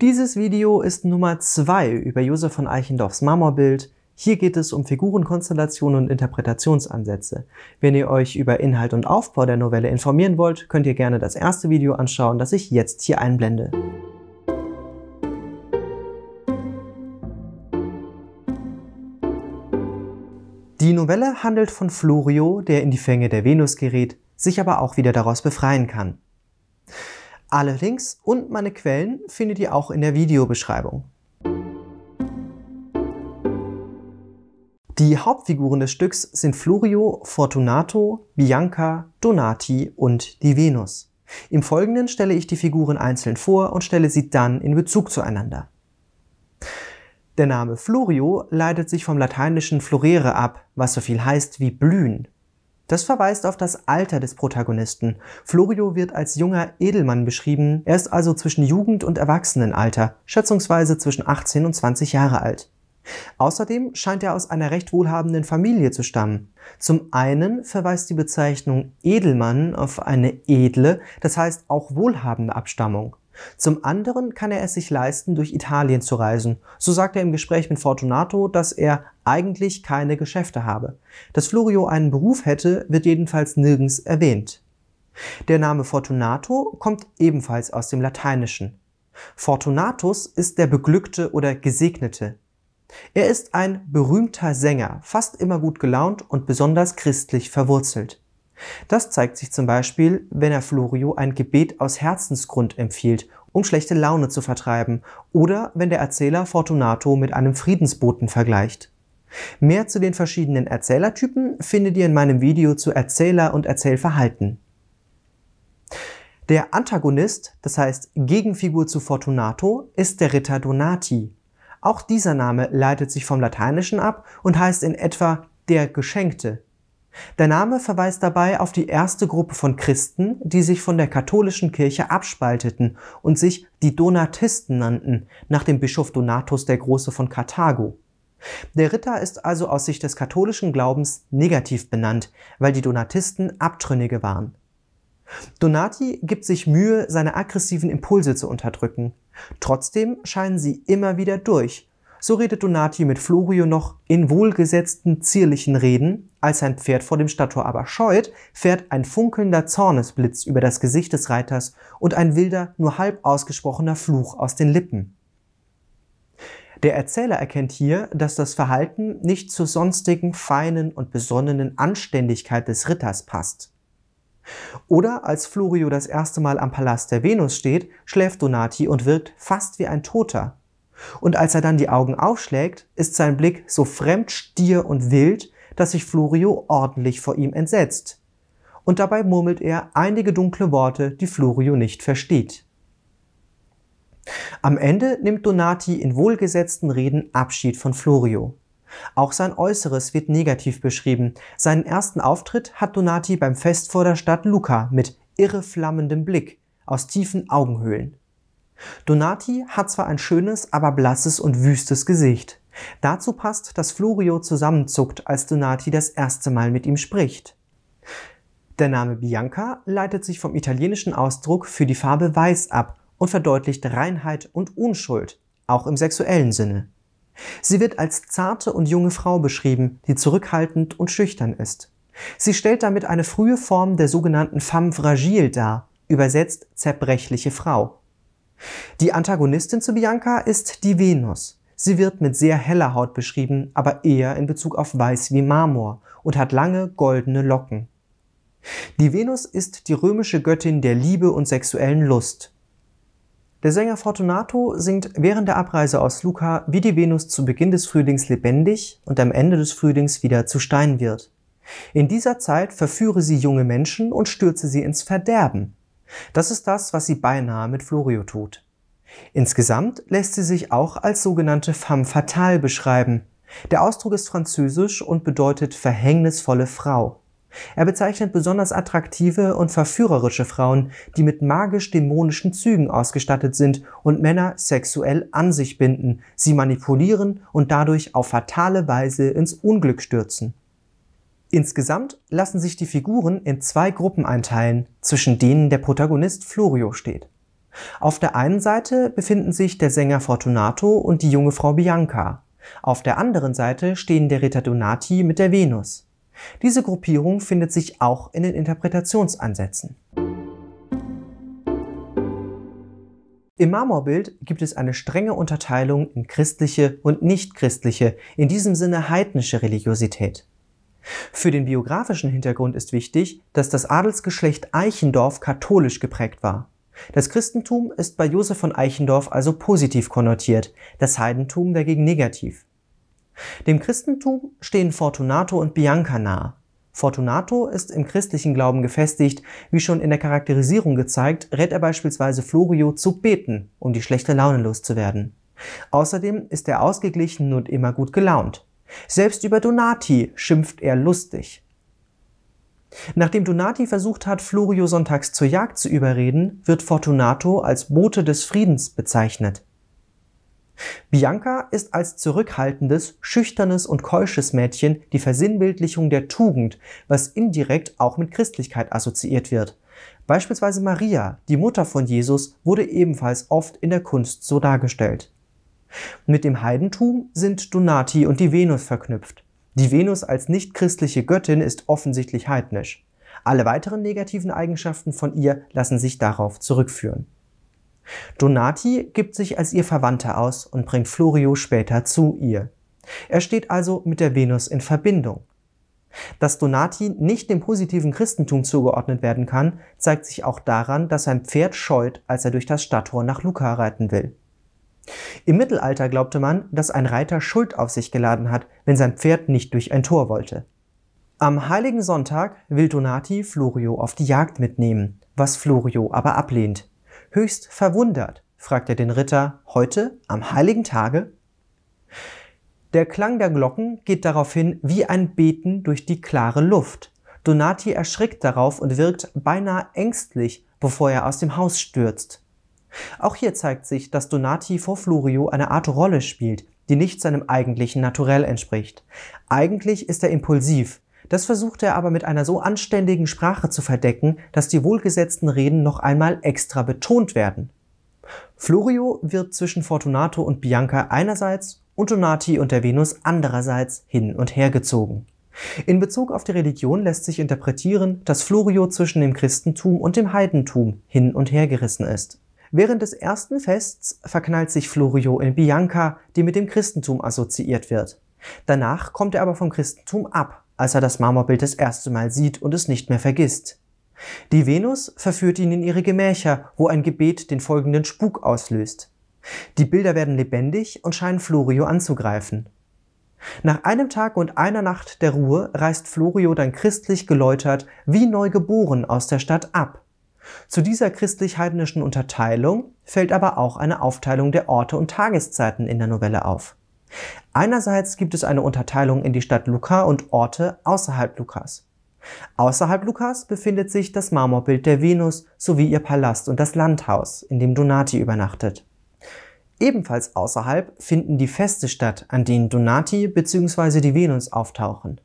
Dieses Video ist Nummer 2 über Josef von Eichendorffs Marmorbild. Hier geht es um Figurenkonstellationen und Interpretationsansätze. Wenn ihr euch über Inhalt und Aufbau der Novelle informieren wollt, könnt ihr gerne das erste Video anschauen, das ich jetzt hier einblende. Die Novelle handelt von Florio, der in die Fänge der Venus gerät, sich aber auch wieder daraus befreien kann. Alle Links und meine Quellen findet ihr auch in der Videobeschreibung. Die Hauptfiguren des Stücks sind Florio, Fortunato, Bianca, Donati und die Venus. Im Folgenden stelle ich die Figuren einzeln vor und stelle sie dann in Bezug zueinander. Der Name Florio leitet sich vom lateinischen florere ab, was so viel heißt wie blühen. Das verweist auf das Alter des Protagonisten. Florio wird als junger Edelmann beschrieben. Er ist also zwischen Jugend- und Erwachsenenalter, schätzungsweise zwischen 18 und 20 Jahre alt. Außerdem scheint er aus einer recht wohlhabenden Familie zu stammen. Zum einen verweist die Bezeichnung Edelmann auf eine edle, das heißt auch wohlhabende Abstammung. Zum anderen kann er es sich leisten, durch Italien zu reisen. So sagt er im Gespräch mit Fortunato, dass er eigentlich keine Geschäfte habe. Dass Florio einen Beruf hätte, wird jedenfalls nirgends erwähnt. Der Name Fortunato kommt ebenfalls aus dem Lateinischen. Fortunatus ist der Beglückte oder Gesegnete. Er ist ein berühmter Sänger, fast immer gut gelaunt und besonders christlich verwurzelt. Das zeigt sich zum Beispiel, wenn er Florio ein Gebet aus Herzensgrund empfiehlt, um schlechte Laune zu vertreiben, oder wenn der Erzähler Fortunato mit einem Friedensboten vergleicht. Mehr zu den verschiedenen Erzählertypen findet ihr in meinem Video zu Erzähler und Erzählverhalten. Der Antagonist, das heißt Gegenfigur zu Fortunato, ist der Ritter Donati. Auch dieser Name leitet sich vom Lateinischen ab und heißt in etwa der Geschenkte. Der Name verweist dabei auf die erste Gruppe von Christen, die sich von der katholischen Kirche abspalteten und sich die Donatisten nannten, nach dem Bischof Donatus der Große von Karthago. Der Ritter ist also aus Sicht des katholischen Glaubens negativ benannt, weil die Donatisten Abtrünnige waren. Donati gibt sich Mühe, seine aggressiven Impulse zu unterdrücken. Trotzdem scheinen sie immer wieder durch. So redet Donati mit Florio noch in wohlgesetzten, zierlichen Reden. Als sein Pferd vor dem Stadttor aber scheut, fährt ein funkelnder Zornesblitz über das Gesicht des Reiters und ein wilder, nur halb ausgesprochener Fluch aus den Lippen. Der Erzähler erkennt hier, dass das Verhalten nicht zur sonstigen feinen und besonnenen Anständigkeit des Ritters passt. Oder als Florio das erste Mal am Palast der Venus steht, schläft Donati und wirkt fast wie ein Toter. Und als er dann die Augen aufschlägt, ist sein Blick so fremd, stier und wild, dass sich Florio ordentlich vor ihm entsetzt. Und dabei murmelt er einige dunkle Worte, die Florio nicht versteht. Am Ende nimmt Donati in wohlgesetzten Reden Abschied von Florio. Auch sein Äußeres wird negativ beschrieben. Seinen ersten Auftritt hat Donati beim Fest vor der Stadt Luca mit irreflammendem Blick aus tiefen Augenhöhlen. Donati hat zwar ein schönes, aber blasses und wüstes Gesicht. Dazu passt, dass Florio zusammenzuckt, als Donati das erste Mal mit ihm spricht. Der Name Bianca leitet sich vom italienischen Ausdruck für die Farbe Weiß ab, und verdeutlicht Reinheit und Unschuld, auch im sexuellen Sinne. Sie wird als zarte und junge Frau beschrieben, die zurückhaltend und schüchtern ist. Sie stellt damit eine frühe Form der sogenannten femme fragile dar, übersetzt zerbrechliche Frau. Die Antagonistin zu Bianca ist die Venus. Sie wird mit sehr heller Haut beschrieben, aber eher in Bezug auf weiß wie Marmor und hat lange goldene Locken. Die Venus ist die römische Göttin der Liebe und sexuellen Lust. Der Sänger Fortunato singt während der Abreise aus Luca, wie die Venus zu Beginn des Frühlings lebendig und am Ende des Frühlings wieder zu Stein wird. In dieser Zeit verführe sie junge Menschen und stürze sie ins Verderben. Das ist das, was sie beinahe mit Florio tut. Insgesamt lässt sie sich auch als sogenannte femme fatale beschreiben. Der Ausdruck ist französisch und bedeutet verhängnisvolle Frau. Er bezeichnet besonders attraktive und verführerische Frauen, die mit magisch-dämonischen Zügen ausgestattet sind und Männer sexuell an sich binden, sie manipulieren und dadurch auf fatale Weise ins Unglück stürzen. Insgesamt lassen sich die Figuren in zwei Gruppen einteilen, zwischen denen der Protagonist Florio steht. Auf der einen Seite befinden sich der Sänger Fortunato und die junge Frau Bianca. Auf der anderen Seite stehen der Ritter Donati mit der Venus. Diese Gruppierung findet sich auch in den Interpretationsansätzen. Im Marmorbild gibt es eine strenge Unterteilung in christliche und nichtchristliche, in diesem Sinne heidnische Religiosität. Für den biografischen Hintergrund ist wichtig, dass das Adelsgeschlecht Eichendorf katholisch geprägt war. Das Christentum ist bei Josef von Eichendorf also positiv konnotiert, das Heidentum dagegen negativ. Dem Christentum stehen Fortunato und Bianca nahe. Fortunato ist im christlichen Glauben gefestigt. Wie schon in der Charakterisierung gezeigt, rät er beispielsweise Florio zu beten, um die schlechte Laune loszuwerden. Außerdem ist er ausgeglichen und immer gut gelaunt. Selbst über Donati schimpft er lustig. Nachdem Donati versucht hat, Florio sonntags zur Jagd zu überreden, wird Fortunato als Bote des Friedens bezeichnet. Bianca ist als zurückhaltendes, schüchternes und keusches Mädchen die Versinnbildlichung der Tugend, was indirekt auch mit Christlichkeit assoziiert wird. Beispielsweise Maria, die Mutter von Jesus, wurde ebenfalls oft in der Kunst so dargestellt. Mit dem Heidentum sind Donati und die Venus verknüpft. Die Venus als nichtchristliche Göttin ist offensichtlich heidnisch. Alle weiteren negativen Eigenschaften von ihr lassen sich darauf zurückführen. Donati gibt sich als ihr Verwandter aus und bringt Florio später zu ihr. Er steht also mit der Venus in Verbindung. Dass Donati nicht dem positiven Christentum zugeordnet werden kann, zeigt sich auch daran, dass sein Pferd scheut, als er durch das Stadttor nach Luca reiten will. Im Mittelalter glaubte man, dass ein Reiter Schuld auf sich geladen hat, wenn sein Pferd nicht durch ein Tor wollte. Am heiligen Sonntag will Donati Florio auf die Jagd mitnehmen, was Florio aber ablehnt höchst verwundert, fragt er den Ritter, heute, am heiligen Tage? Der Klang der Glocken geht daraufhin wie ein Beten durch die klare Luft. Donati erschrickt darauf und wirkt beinahe ängstlich, bevor er aus dem Haus stürzt. Auch hier zeigt sich, dass Donati vor Florio eine Art Rolle spielt, die nicht seinem eigentlichen Naturell entspricht. Eigentlich ist er impulsiv, das versucht er aber mit einer so anständigen Sprache zu verdecken, dass die wohlgesetzten Reden noch einmal extra betont werden. Florio wird zwischen Fortunato und Bianca einerseits und Donati und der Venus andererseits hin und her gezogen. In Bezug auf die Religion lässt sich interpretieren, dass Florio zwischen dem Christentum und dem Heidentum hin und her gerissen ist. Während des ersten Fests verknallt sich Florio in Bianca, die mit dem Christentum assoziiert wird. Danach kommt er aber vom Christentum ab als er das Marmorbild das erste Mal sieht und es nicht mehr vergisst. Die Venus verführt ihn in ihre Gemächer, wo ein Gebet den folgenden Spuk auslöst. Die Bilder werden lebendig und scheinen Florio anzugreifen. Nach einem Tag und einer Nacht der Ruhe reist Florio dann christlich geläutert wie neu geboren aus der Stadt ab. Zu dieser christlich-heidnischen Unterteilung fällt aber auch eine Aufteilung der Orte und Tageszeiten in der Novelle auf. Einerseits gibt es eine Unterteilung in die Stadt Luca und Orte außerhalb Lukas. Außerhalb Lukas befindet sich das Marmorbild der Venus sowie ihr Palast und das Landhaus, in dem Donati übernachtet. Ebenfalls außerhalb finden die Feste statt, an denen Donati bzw. die Venus auftauchen.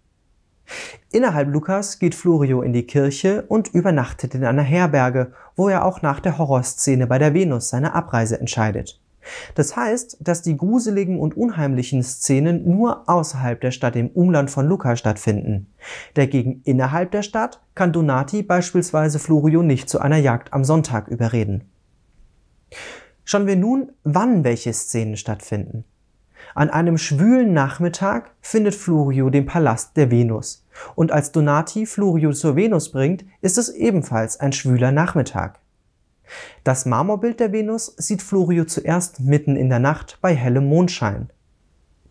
Innerhalb Lukas geht Florio in die Kirche und übernachtet in einer Herberge, wo er auch nach der Horrorszene bei der Venus seine Abreise entscheidet. Das heißt, dass die gruseligen und unheimlichen Szenen nur außerhalb der Stadt im Umland von Lucca stattfinden. Dagegen innerhalb der Stadt kann Donati beispielsweise Florio nicht zu einer Jagd am Sonntag überreden. Schauen wir nun, wann welche Szenen stattfinden. An einem schwülen Nachmittag findet Florio den Palast der Venus. Und als Donati Florio zur Venus bringt, ist es ebenfalls ein schwüler Nachmittag. Das Marmorbild der Venus sieht Florio zuerst mitten in der Nacht bei hellem Mondschein.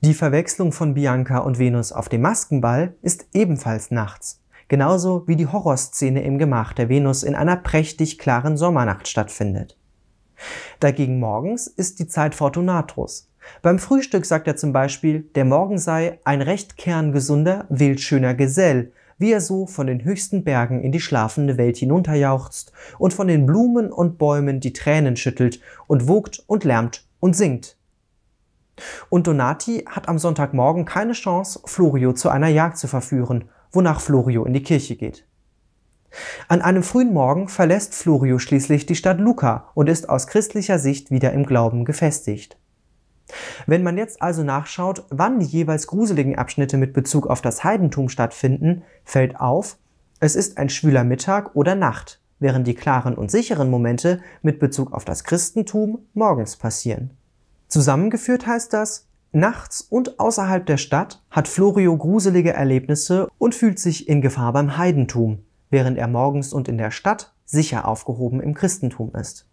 Die Verwechslung von Bianca und Venus auf dem Maskenball ist ebenfalls nachts, genauso wie die Horrorszene im Gemach der Venus in einer prächtig klaren Sommernacht stattfindet. Dagegen morgens ist die Zeit Fortunatus. Beim Frühstück sagt er zum Beispiel, der Morgen sei ein recht kerngesunder, wildschöner Gesell, wie er so von den höchsten Bergen in die schlafende Welt hinunterjauchzt und von den Blumen und Bäumen die Tränen schüttelt und wogt und lärmt und singt. Und Donati hat am Sonntagmorgen keine Chance, Florio zu einer Jagd zu verführen, wonach Florio in die Kirche geht. An einem frühen Morgen verlässt Florio schließlich die Stadt Luca und ist aus christlicher Sicht wieder im Glauben gefestigt. Wenn man jetzt also nachschaut, wann die jeweils gruseligen Abschnitte mit Bezug auf das Heidentum stattfinden, fällt auf, es ist ein schwüler Mittag oder Nacht, während die klaren und sicheren Momente mit Bezug auf das Christentum morgens passieren. Zusammengeführt heißt das, nachts und außerhalb der Stadt hat Florio gruselige Erlebnisse und fühlt sich in Gefahr beim Heidentum, während er morgens und in der Stadt sicher aufgehoben im Christentum ist.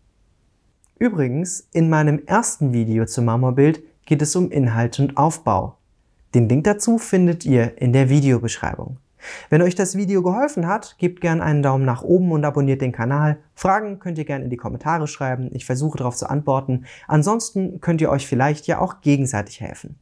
Übrigens, in meinem ersten Video zum Marmorbild geht es um Inhalt und Aufbau. Den Link dazu findet ihr in der Videobeschreibung. Wenn euch das Video geholfen hat, gebt gerne einen Daumen nach oben und abonniert den Kanal. Fragen könnt ihr gerne in die Kommentare schreiben, ich versuche darauf zu antworten. Ansonsten könnt ihr euch vielleicht ja auch gegenseitig helfen.